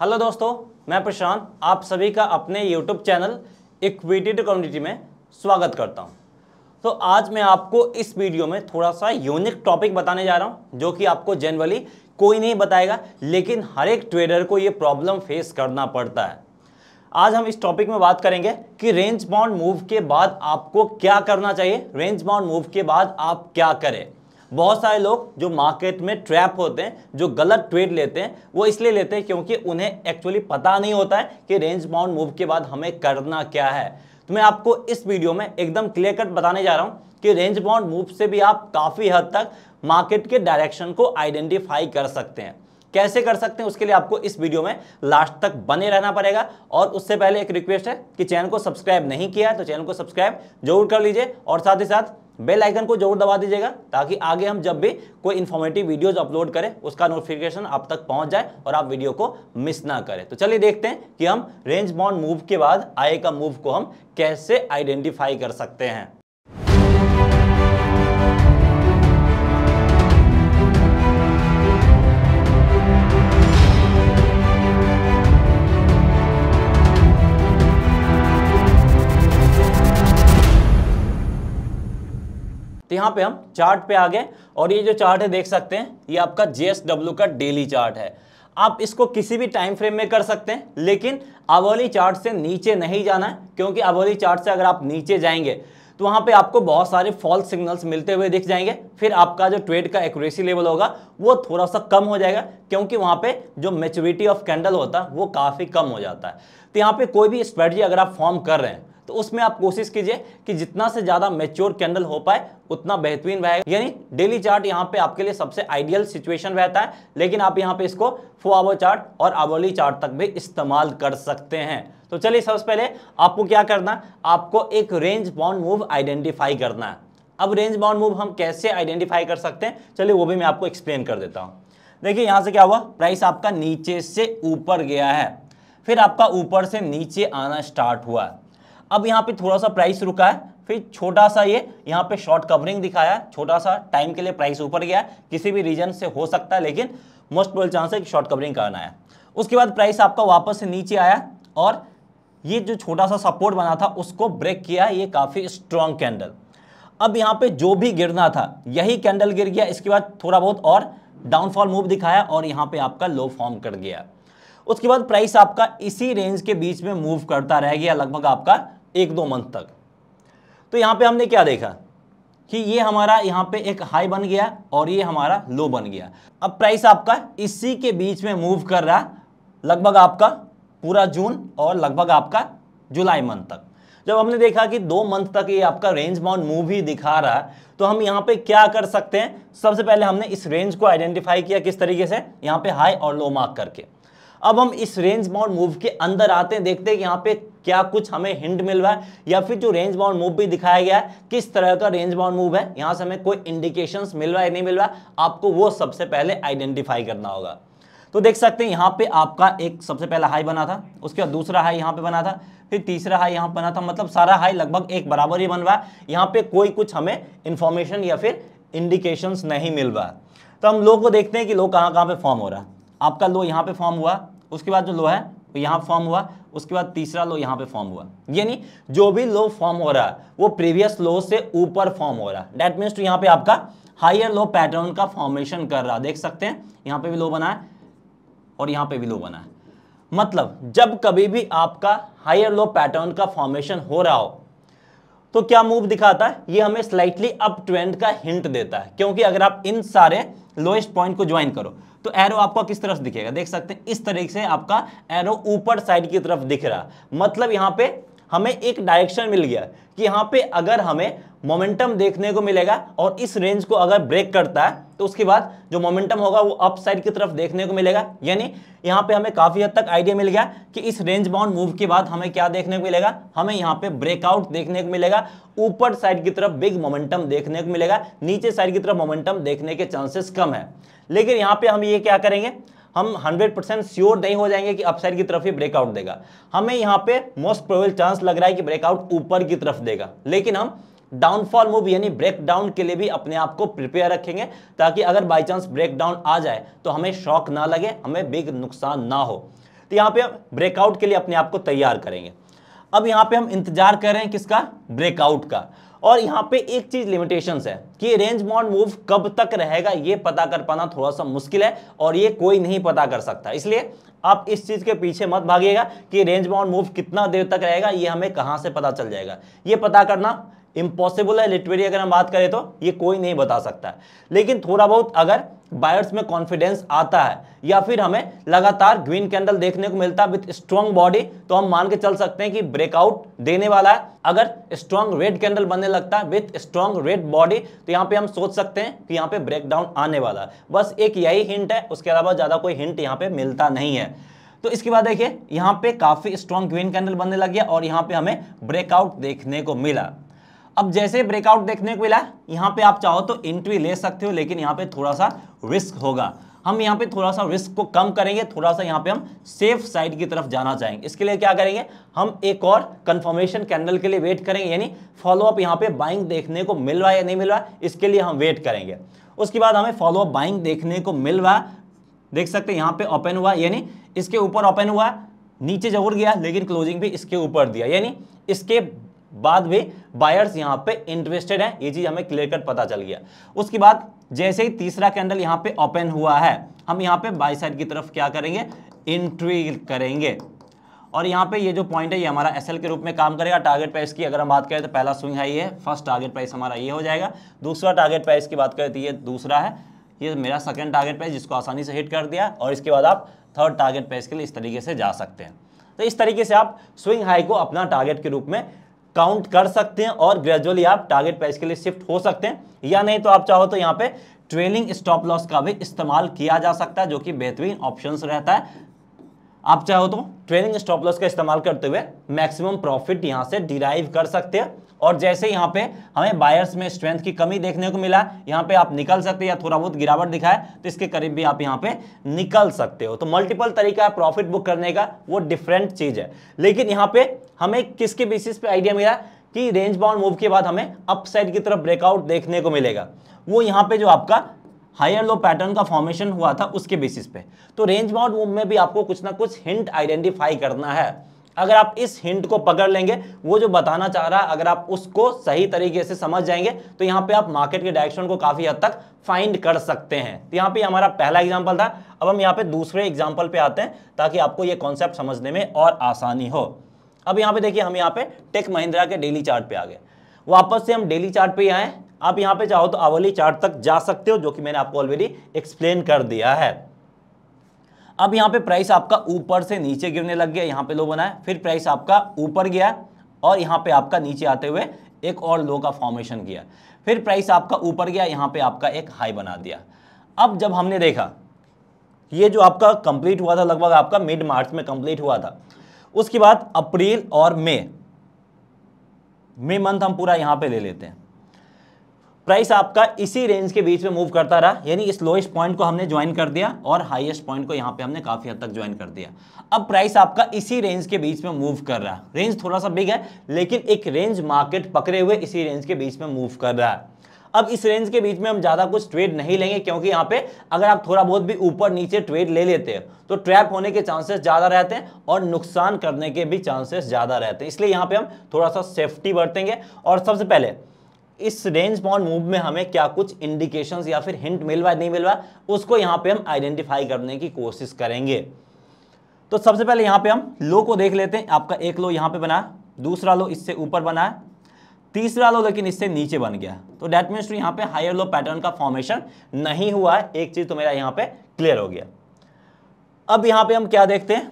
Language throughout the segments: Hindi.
हेलो दोस्तों मैं प्रशांत आप सभी का अपने यूट्यूब चैनल इक्विटेड कम्युनिटी में स्वागत करता हूं तो आज मैं आपको इस वीडियो में थोड़ा सा यूनिक टॉपिक बताने जा रहा हूं जो कि आपको जनरली कोई नहीं बताएगा लेकिन हर एक ट्रेडर को ये प्रॉब्लम फेस करना पड़ता है आज हम इस टॉपिक में बात करेंगे कि रेंज बाउंड मूव के बाद आपको क्या करना चाहिए रेंज बाउंड मूव के बाद आप क्या करें बहुत सारे लोग जो मार्केट में ट्रैप होते हैं जो गलत ट्रेड लेते हैं वो इसलिए लेते हैं क्योंकि उन्हें एक्चुअली पता नहीं होता है कि रेंज बाउंड मूव के बाद हमें करना क्या है तो मैं आपको इस वीडियो में एकदम क्लियर कट बताने जा रहा हूँ कि रेंज बाउंड मूव से भी आप काफ़ी हद तक मार्केट के डायरेक्शन को आइडेंटिफाई कर सकते हैं कैसे कर सकते हैं उसके लिए आपको इस वीडियो में लास्ट तक बने रहना पड़ेगा और उससे पहले एक रिक्वेस्ट है कि चैनल को सब्सक्राइब नहीं किया है तो चैनल को सब्सक्राइब जरूर कर लीजिए और साथ ही साथ बेल आइकन को जरूर दबा दीजिएगा ताकि आगे हम जब भी कोई इन्फॉर्मेटिव वीडियोज अपलोड करें उसका नोटिफिकेशन आप तक पहुंच जाए और आप वीडियो को मिस ना करें तो चलिए देखते हैं कि हम रेंज बाउंड मूव के बाद आय का मूव को हम कैसे आइडेंटिफाई कर सकते हैं यहाँ पे हम चार्ट पे आ गए और ये जो चार्ट है देख सकते हैं ये आपका जे का डेली चार्ट है आप इसको किसी भी टाइम फ्रेम में कर सकते हैं लेकिन अबोली चार्ट से नीचे नहीं जाना है क्योंकि अबोली चार्ट से अगर आप नीचे जाएंगे तो वहाँ पे आपको बहुत सारे फॉल्स सिग्नल्स मिलते हुए दिख जाएंगे फिर आपका जो ट्रेड का एक्यूरेसी लेवल होगा वो थोड़ा सा कम हो जाएगा क्योंकि वहाँ पे जो मेच्योरिटी ऑफ कैंडल होता है वो काफ़ी कम हो जाता है तो यहाँ पे कोई भी स्ट्रेटजी अगर आप फॉर्म कर रहे हैं तो उसमें आप कोशिश कीजिए कि जितना से ज़्यादा मेच्योर कैंडल हो पाए उतना बेहतरीन रहेगा यानी डेली चार्ट यहाँ पे आपके लिए सबसे आइडियल सिचुएशन रहता है लेकिन आप यहाँ पे इसको फो चार्ट और आवोली चार्ट तक भी इस्तेमाल कर सकते हैं तो चलिए सबसे पहले आपको क्या करना है आपको एक रेंज बाउंड मूव आइडेंटिफाई करना है अब रेंज बाउंड मूव हम कैसे आइडेंटिफाई कर सकते हैं चलिए वो भी मैं आपको एक्सप्लेन कर देता हूँ देखिए यहाँ से क्या हुआ प्राइस आपका नीचे से ऊपर गया है फिर आपका ऊपर से नीचे आना स्टार्ट हुआ है अब यहाँ पे थोड़ा सा प्राइस रुका है फिर छोटा सा ये यहाँ पे शॉर्ट कवरिंग दिखाया है छोटा सा टाइम के लिए प्राइस ऊपर गया है किसी भी रीजन से हो सकता है लेकिन मोस्ट प्रोबल चांस है कि शॉर्ट कवरिंग करना है उसके बाद प्राइस आपका वापस से नीचे आया और ये जो छोटा सा सपोर्ट बना था उसको ब्रेक किया ये काफ़ी स्ट्रॉन्ग कैंडल अब यहाँ पे जो भी गिरना था यही कैंडल गिर गया इसके बाद थोड़ा बहुत और डाउनफॉल मूव दिखाया और यहाँ पे आपका लो फॉर्म कर गया उसके बाद प्राइस आपका इसी रेंज के बीच में मूव करता रह गया लगभग आपका एक दो मंथ तक तो यहाँ पे हमने क्या देखा कि ये हमारा यहाँ पे एक हाई बन गया और ये हमारा लो बन गया अब प्राइस आपका इसी के बीच में मूव कर रहा लगभग आपका पूरा जून और लगभग आपका जुलाई मंथ तक जब हमने देखा कि दो मंथ तक ये आपका रेंज बाउंड मूव ही दिखा रहा है तो हम यहाँ पे क्या कर सकते हैं सबसे पहले हमने इस रेंज को आइडेंटिफाई किया किस तरीके से यहाँ पे हाई और लो मार्क करके अब हम इस रेंज बाउंड मूव के अंदर आते हैं देखते हैं कि यहाँ पे क्या कुछ हमें हिंट मिल रहा है या फिर जो रेंज बाउंड मूव भी दिखाया गया है किस तरह का रेंज बाउंड मूव है यहाँ से हमें कोई इंडिकेशन मिल रहा है नहीं मिल रहा है आपको वो सबसे पहले आइडेंटिफाई करना होगा तो देख सकते हैं यहाँ पे आपका एक सबसे पहला हाई बना था उसके बाद दूसरा हाई यहाँ पे बना था फिर तीसरा हाई यहाँ बना था मतलब सारा हाई लगभग एक बराबर ही बन रहा है यहाँ पे कोई कुछ हमें इन्फॉर्मेशन या फिर इंडिकेशंस नहीं मिल रहा तो हम लोग को देखते हैं कि लो कहाँ कहाँ पे फॉर्म हो रहा है आपका लो यहाँ पे फॉर्म हुआ उसके बाद जो लो है वो यहाँ फॉर्म हुआ उसके बाद तीसरा लो यहाँ पे फॉर्म हुआ यानी जो भी लो फॉर्म हो रहा है वो प्रीवियस लो से ऊपर फॉर्म हो रहा है डेट मीन्स टू यहाँ पे आपका हाइयर लो पैटर्न का फॉर्मेशन कर रहा देख सकते हैं यहाँ पे भी लो बना है और यहाँ पे भी लो बना है मतलब जब कभी भी आपका हायर लो पैटर्न का फॉर्मेशन हो रहा हो तो क्या मूव दिखाता है ये हमें स्लाइटली अप ट्रेंड का हिंट देता है क्योंकि अगर आप इन सारे लोएस्ट पॉइंट को ज्वाइन करो तो एरो आपका किस तरफ दिखेगा देख सकते हैं इस तरीके से आपका एरो ऊपर साइड की तरफ दिख रहा मतलब यहाँ पे हमें एक डायरेक्शन मिल गया कि यहाँ पे अगर हमें मोमेंटम देखने को मिलेगा और इस रेंज को अगर ब्रेक करता है तो उसके बाद जो मोमेंटम होगा वो अप साइड की तरफ देखने को मिलेगा यानी यहाँ पे हमें काफ़ी हद तक आइडिया मिल गया कि इस रेंज बाउंड मूव के बाद हमें क्या देखने को मिलेगा हमें यहाँ पे ब्रेकआउट देखने को मिलेगा ऊपर साइड की तरफ बिग मोमेंटम देखने को मिलेगा नीचे साइड की तरफ मोमेंटम देखने के चांसेस कम है लेकिन यहां पे हम ये क्या करेंगे हम 100 परसेंट श्योर नहीं हो जाएंगे कि अपसाइड की तरफ ही ब्रेकआउट देगा हमें यहां पे मोस्ट प्रोबेबल चांस लग रहा है कि ब्रेकआउट ऊपर की तरफ देगा लेकिन हम डाउनफॉल मूव यानी ब्रेकडाउन के लिए भी अपने आप को प्रिपेयर रखेंगे ताकि अगर बाई चांस ब्रेकडाउन आ जाए तो हमें शॉक ना लगे हमें बिग नुकसान ना हो तो यहाँ पे ब्रेकआउट के लिए अपने आप को तैयार करेंगे अब यहाँ पे हम इंतजार कर रहे हैं किसका ब्रेकआउट का और यहाँ पे एक चीज लिमिटेशंस है कि रेंज बाउंड मूव कब तक रहेगा ये पता कर पाना थोड़ा सा मुश्किल है और ये कोई नहीं पता कर सकता इसलिए आप इस चीज के पीछे मत भागिएगा कि रेंज बाउंड मूव कितना देर तक रहेगा ये हमें कहां से पता चल जाएगा ये पता करना इम्पॉसिबल है लिटरेरी अगर हम बात करें तो ये कोई नहीं बता सकता है लेकिन थोड़ा बहुत अगर बायर्स में कॉन्फिडेंस आता है या फिर हमें लगातार ग्रीन कैंडल देखने को मिलता है विथ स्ट्रॉन्ग बॉडी तो हम मान के चल सकते हैं कि ब्रेकआउट देने वाला है अगर स्ट्रॉन्ग रेड कैंडल बनने लगता है विथ स्ट्रॉन्ग रेड बॉडी तो यहाँ पे हम सोच सकते हैं कि यहाँ पे ब्रेकडाउन आने वाला है बस एक यही हिंट है उसके अलावा ज़्यादा कोई हिंट यहाँ पे मिलता नहीं है तो इसके बाद देखिए यहाँ पे काफ़ी स्ट्रॉन्ग ग्रीन कैंडल बनने लग गया और यहाँ पे हमें ब्रेकआउट देखने को मिला अब जैसे ब्रेकआउट देखने को मिला यहाँ पे आप चाहो तो एंट्री ले सकते हो लेकिन यहाँ पे थोड़ा सा रिस्क होगा हम यहाँ पे थोड़ा सा रिस्क को कम करेंगे थोड़ा सा यहाँ पे हम सेफ साइड की तरफ जाना चाहेंगे इसके लिए क्या करेंगे हम एक और कंफर्मेशन कैंडल के लिए वेट करेंगे यानी फॉलोअप यहाँ पे बाइंग देखने को मिल रहा है या नहीं मिल रहा है इसके लिए हम वेट करेंगे उसके बाद हमें फॉलोअप बाइंग देखने को मिल रहा है देख सकते हैं यहाँ पे ओपन हुआ यानी इसके ऊपर ओपन हुआ नीचे जरूर गया लेकिन क्लोजिंग भी इसके ऊपर दिया यानी इसके बाद भी बायर्स यहां पे इंटरेस्टेड हैं ये चीज़ हमें क्लियर कट पता चल गया उसके बाद जैसे ही तीसरा कैंडल यहां पे ओपन हुआ है हम यहां पे बाई साइड की तरफ क्या करेंगे एंट्री करेंगे और यहां पे ये जो पॉइंट है ये हमारा एसएल के रूप में काम करेगा टारगेट प्राइस की अगर हम बात करें तो पहला स्विंग है ये फर्स्ट टारगेट प्राइस हमारा ये हो जाएगा दूसरा टारगेट प्राइस की बात करें तो ये दूसरा है ये मेरा सेकेंड टारगेट प्राइस जिसको आसानी से हिट कर दिया और इसके बाद आप थर्ड टारगेट प्राइस के लिए इस तरीके से जा सकते हैं तो इस तरीके से आप स्विंग हाई को अपना टारगेट के रूप में काउंट कर सकते हैं और ग्रेजुअली आप टारगेट प्राइस के लिए शिफ्ट हो सकते हैं या नहीं तो आप चाहो तो यहाँ पे ट्रेलिंग स्टॉप लॉस का भी इस्तेमाल किया जा सकता है जो कि बेहतरीन ऑप्शन रहता है आप चाहो तो ट्रेलिंग स्टॉप लॉस का इस्तेमाल करते हुए मैक्सिमम प्रॉफिट यहाँ से डिराइव कर सकते हैं और जैसे यहाँ पे हमें बायर्स में स्ट्रेंथ की कमी देखने को मिला यहाँ पे आप निकल सकते हैं या थोड़ा बहुत गिरावट दिखाए तो इसके करीब भी आप यहाँ पे निकल सकते हो तो मल्टीपल तरीका है प्रॉफिट बुक करने का वो डिफरेंट चीज़ है लेकिन यहाँ पे हमें किसके बेसिस पे आइडिया मिला कि रेंज बाउंड मूव के बाद हमें अपसाइड की तरफ ब्रेकआउट देखने को मिलेगा वो यहाँ पे जो आपका हायर लो पैटर्न का फॉर्मेशन हुआ था उसके बेसिस पे तो रेंज बाउंड मूव में भी आपको कुछ ना कुछ हिंट आइडेंटिफाई करना है अगर आप इस हिंट को पकड़ लेंगे वो जो बताना चाह रहा है अगर आप उसको सही तरीके से समझ जाएंगे तो यहाँ पे आप मार्केट के डायरेक्शन को काफ़ी हद तक फाइंड कर सकते हैं तो यहाँ पे हमारा पहला एग्जाम्पल था अब हम यहाँ पे दूसरे एग्जाम्पल पे आते हैं ताकि आपको ये कॉन्सेप्ट समझने में और आसानी हो अब यहाँ पे देखिए हम यहाँ पे टेक महिंद्रा के डेली चार्ट पे आ गए वापस से हम डेली चार्ट पे आए आप यहाँ पे चाहो तो अवली चार्ट तक जा सकते हो जो कि मैंने आपको ऑलरेडी एक्सप्लेन कर दिया है अब यहाँ पे प्राइस आपका ऊपर से नीचे गिरने लग गया यहाँ पे लो बनाए फिर प्राइस आपका ऊपर गया और यहाँ पे आपका नीचे आते हुए एक और लो का फॉर्मेशन किया फिर प्राइस आपका ऊपर गया यहाँ पे आपका एक हाई बना दिया अब जब हमने देखा ये जो आपका कंप्लीट हुआ था लगभग आपका मिड मार्च में कंप्लीट हुआ था उसके बाद अप्रैल और मई मई मंथ हम पूरा यहां पे ले लेते हैं प्राइस आपका इसी रेंज के बीच में मूव करता रहा यानी इस लोएस्ट पॉइंट को हमने ज्वाइन कर दिया और हाईएस्ट पॉइंट को यहाँ पे हमने काफ़ी हद तक ज्वाइन कर दिया अब प्राइस आपका इसी रेंज के बीच में मूव कर रहा है रेंज थोड़ा सा बिग है लेकिन एक रेंज मार्केट पकड़े हुए इसी रेंज के बीच में मूव कर रहा है अब इस रेंज के बीच में हम ज़्यादा कुछ ट्रेड नहीं लेंगे क्योंकि यहाँ पे अगर आप थोड़ा बहुत भी ऊपर नीचे ट्रेड ले लेते हैं तो ट्रैप होने के चांसेस ज़्यादा रहते हैं और नुकसान करने के भी चांसेस ज़्यादा रहते हैं इसलिए यहाँ पे हम थोड़ा सा सेफ्टी बरतेंगे और सबसे पहले इस रेंज पॉन मूव में हमें क्या कुछ इंडिकेशन या फिर हिंट मिल रहा नहीं मिल रहा उसको यहाँ पे हम आइडेंटिफाई करने की कोशिश करेंगे तो सबसे पहले यहाँ पे हम लो को देख लेते हैं आपका एक लो यहाँ पे बना दूसरा लो इससे ऊपर बना तीसरा लो लेकिन इससे नीचे बन गया तो डेट मीन्स तो यहाँ पे हायर लो पैटर्न का फॉर्मेशन नहीं हुआ है एक चीज़ तो मेरा यहाँ पे क्लियर हो गया अब यहाँ पे हम क्या देखते हैं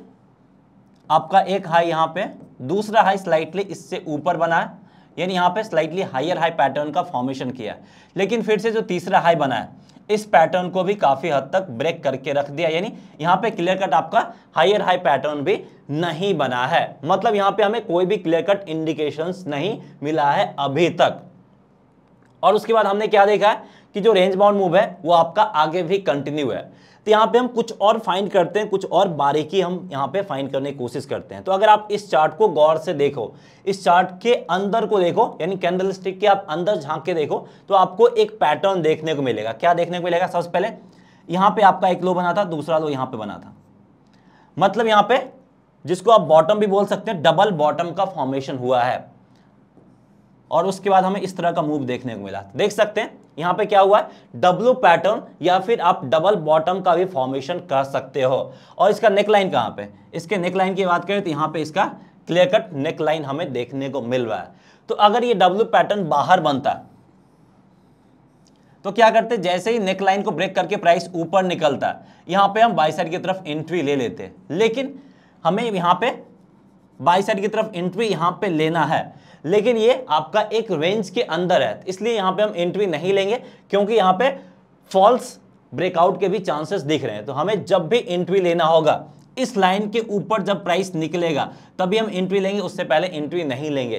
आपका एक हाई यहाँ पे दूसरा हाई स्लाइटली इससे ऊपर बना है यानी यहाँ पे स्लाइटली हायर हाई पैटर्न का फॉर्मेशन किया लेकिन फिर से जो तीसरा हाई बना है इस पैटर्न को भी काफ़ी हद तक ब्रेक करके रख दिया यानी यहां पे क्लियर कट आपका हायर हाई पैटर्न भी नहीं बना है मतलब यहां पे हमें कोई भी क्लियर कट इंडिकेशंस नहीं मिला है अभी तक और उसके बाद हमने क्या देखा है कि जो रेंज बाउंड मूव है वो आपका आगे भी कंटिन्यू है तो यहाँ पे हम कुछ और फाइंड करते हैं कुछ और बारीकी हम यहाँ पे फाइंड करने की कोशिश करते हैं तो अगर आप इस चार्ट को गौर से देखो इस चार्ट के अंदर को देखो यानी कैंडल स्टिक के आप अंदर झांक के देखो तो आपको एक पैटर्न देखने को मिलेगा क्या देखने को मिलेगा सबसे पहले यहाँ पे आपका एक लो बना था दूसरा लो यहाँ पे बना था मतलब यहाँ पे जिसको आप बॉटम भी बोल सकते हैं डबल बॉटम का फॉर्मेशन हुआ है और उसके बाद हमें इस तरह का मूव देखने को मिला देख सकते हैं यहाँ पे क्या हुआ है डब्लू पैटर्न या फिर आप डबल बॉटम का भी फॉर्मेशन कर सकते हो और इसका नेकलाइन कहाँ पे इसके नेकलाइन की बात करें तो यहाँ पे इसका क्लियर कट नेकलाइन हमें देखने को मिल रहा है तो अगर ये डब्लू पैटर्न बाहर बनता तो क्या करते जैसे ही नेकलाइन को ब्रेक करके प्राइस ऊपर निकलता है यहाँ पे हम बाई साइड की तरफ एंट्री ले लेते लेकिन हमें यहाँ पे बाई साइड की तरफ एंट्री यहाँ पे लेना है लेकिन ये आपका एक रेंज के अंदर है इसलिए यहाँ पे हम एंट्री नहीं लेंगे क्योंकि यहाँ पे फॉल्स ब्रेकआउट के भी चांसेस दिख रहे हैं तो हमें जब भी एंट्री लेना होगा इस लाइन के ऊपर जब प्राइस निकलेगा तभी हम एंट्री लेंगे उससे पहले एंट्री नहीं लेंगे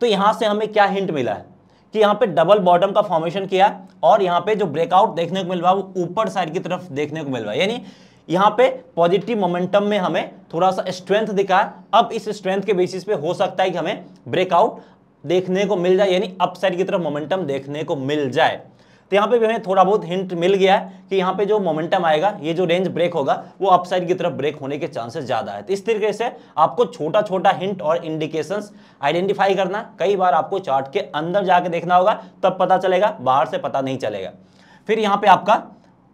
तो यहाँ से हमें क्या हिंट मिला है कि यहाँ पे डबल बॉटम का फॉर्मेशन किया और यहाँ पे जो ब्रेकआउट देखने को मिल रहा है वो ऊपर साइड की तरफ देखने को मिल रहा है यानी यहाँ पे पॉजिटिव मोमेंटम में हमें थोड़ा सा स्ट्रेंथ दिखा है अब इस स्ट्रेंथ के बेसिस पे हो सकता है कि हमें ब्रेकआउट देखने को मिल जाए यानी अपसाइड की तरफ मोमेंटम देखने को मिल जाए तो यहाँ पे भी हमें थोड़ा बहुत हिंट मिल गया है कि यहाँ पे जो मोमेंटम आएगा ये जो रेंज ब्रेक होगा वो अपसाइड की तरफ ब्रेक होने के चांसेस ज़्यादा है तो इस तरीके से आपको छोटा छोटा हिंट और इंडिकेशंस आइडेंटिफाई करना कई बार आपको चार्ट के अंदर जाके देखना होगा तब पता चलेगा बाहर से पता नहीं चलेगा फिर यहाँ पे आपका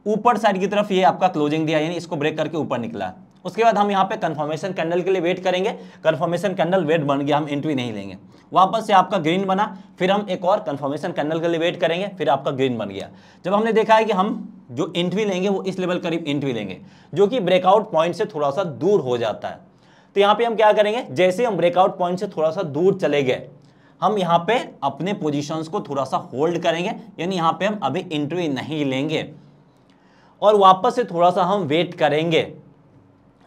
ऊपर साइड की तरफ ये आपका क्लोजिंग दिया यानी इसको ब्रेक करके ऊपर निकला उसके बाद हम यहाँ पे कन्फर्मेशन कैंडल के लिए वेट करेंगे कन्फर्मेशन कैंडल वेट बन गया हम एंट्री नहीं लेंगे वापस से आपका ग्रीन बना फिर हम एक और कन्फर्मेशन कैंडल के लिए वेट करेंगे फिर आपका ग्रीन बन गया जब हमने देखा है कि हम जो एंट्री लेंगे वो इस लेवल करीब एंट्री लेंगे जो कि ब्रेकआउट पॉइंट से थोड़ा सा दूर हो जाता है तो यहाँ पर हम क्या करेंगे जैसे हम ब्रेकआउट पॉइंट से थोड़ा सा दूर चले गए हम यहाँ पे अपने पोजिशन को थोड़ा सा होल्ड करेंगे यानी यहाँ पे हम अभी इंट्री नहीं लेंगे और वापस से थोड़ा सा हम वेट करेंगे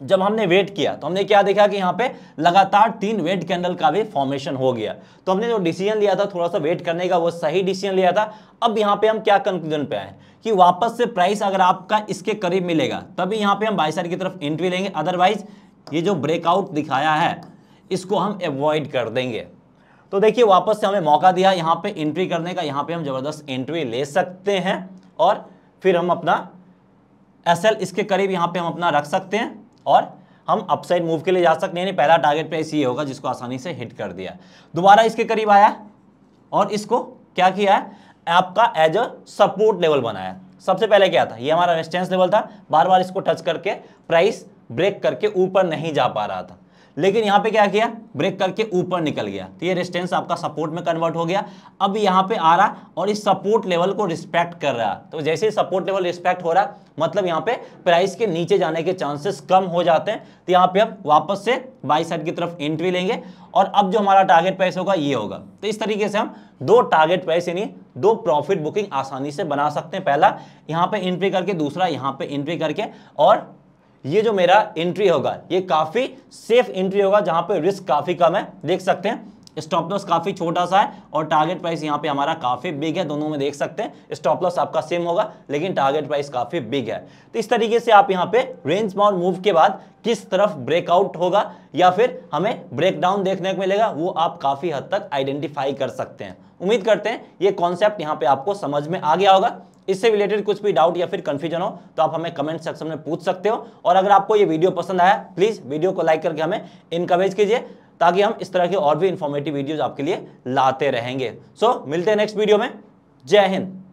जब हमने वेट किया तो हमने क्या देखा कि यहाँ पे लगातार तीन वेट कैंडल का भी फॉर्मेशन हो गया तो हमने जो डिसीजन लिया था थोड़ा सा वेट करने का वो सही डिसीजन लिया था अब यहाँ पे हम क्या कंक्लूजन पे आए कि वापस से प्राइस अगर आपका इसके करीब मिलेगा तभी यहाँ पे हम बाईस की तरफ एंट्री लेंगे अदरवाइज ये जो ब्रेकआउट दिखाया है इसको हम एवॉइड कर देंगे तो देखिए वापस से हमें मौका दिया यहाँ पे एंट्री करने का यहाँ पे हम जबरदस्त एंट्री ले सकते हैं और फिर हम अपना एस इसके करीब यहाँ पे हम अपना रख सकते हैं और हम अपसाइड मूव के लिए जा सकते हैं पहला टारगेट प्राइस ये होगा जिसको आसानी से हिट कर दिया दोबारा इसके करीब आया और इसको क्या किया है आपका एज अ सपोर्ट लेवल बनाया सबसे पहले क्या था ये हमारा रेस्टेंस लेवल था बार बार इसको टच करके प्राइस ब्रेक करके ऊपर नहीं जा पा रहा था लेकिन यहाँ पे क्या किया ब्रेक करके ऊपर निकल गया तो ये रेस्टेंस आपका सपोर्ट में कन्वर्ट हो गया अब यहाँ पे आ रहा और इस सपोर्ट लेवल को रिस्पेक्ट कर रहा तो जैसे ही सपोर्ट लेवल रिस्पेक्ट हो रहा मतलब यहां पे प्राइस के नीचे जाने के चांसेस कम हो जाते हैं तो यहाँ पे अब वापस से बाई साइड की तरफ एंट्री लेंगे और अब जो हमारा टारगेट प्राइस होगा ये होगा तो इस तरीके से हम दो टारगेट प्राइस यानी दो प्रॉफिट बुकिंग आसानी से बना सकते हैं पहला यहाँ पे एंट्री करके दूसरा यहाँ पे एंट्री करके और ये जो मेरा एंट्री होगा ये काफ़ी सेफ एंट्री होगा जहाँ पे रिस्क काफ़ी कम है देख सकते हैं स्टॉप लॉस काफ़ी छोटा सा है और टारगेट प्राइस यहाँ पे हमारा काफ़ी बिग है दोनों में देख सकते हैं स्टॉप लॉस आपका सेम होगा लेकिन टारगेट प्राइस काफ़ी बिग है तो इस तरीके से आप यहाँ पे रेंज बाउंड मूव के बाद किस तरफ ब्रेकआउट होगा या फिर हमें ब्रेकडाउन देखने को मिलेगा वो आप काफ़ी हद तक आइडेंटिफाई कर सकते हैं उम्मीद करते हैं ये कॉन्सेप्ट यहाँ पे आपको समझ में आ गया होगा इससे रिलेटेड कुछ भी डाउट या फिर कंफ्यूजन हो तो आप हमें कमेंट सेक्शन में पूछ सकते हो और अगर आपको ये वीडियो पसंद आया प्लीज़ वीडियो को लाइक करके हमें इनकरेज कीजिए ताकि हम इस तरह के और भी इंफॉर्मेटिव वीडियोज आपके लिए लाते रहेंगे सो so, मिलते हैं नेक्स्ट वीडियो में जय हिंद